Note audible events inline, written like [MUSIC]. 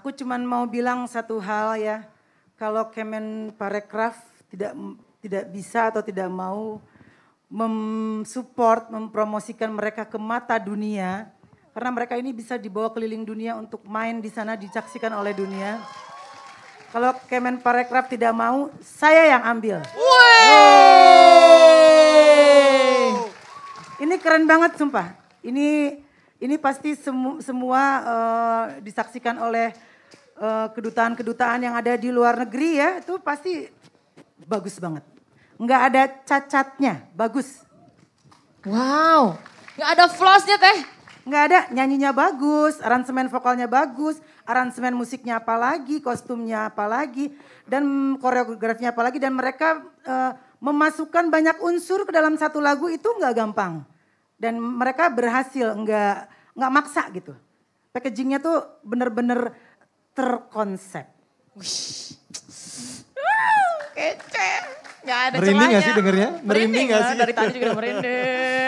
Aku cuma mau bilang satu hal ya, kalau Kemen Parekraf tidak tidak bisa atau tidak mau mensupport, mempromosikan mereka ke mata dunia, karena mereka ini bisa dibawa keliling dunia untuk main di sana dicaksikan oleh dunia. Kalau Kemen Parekraf tidak mau, saya yang ambil. Ini keren banget sumpah. Ini ini pasti semu, semua uh, disaksikan oleh eh, kedutaan-kedutaan yang ada di luar negeri ya, itu pasti bagus banget. Nggak ada cacatnya, bagus. Wow, nggak ada flossnya teh. Nggak ada, nyanyinya bagus, aransemen vokalnya bagus, aransemen musiknya apalagi, kostumnya apalagi, dan koreografinya apalagi, Dan mereka uh, memasukkan banyak unsur ke dalam satu lagu itu nggak gampang. Dan mereka berhasil, nggak nggak maksa gitu. Packagingnya tuh bener-bener terkonsep. Wih. [LAUGHS] Kece. Gak ada merinding celahnya. sih dengernya? Merinding, merinding sih? Dari tadi juga merinding.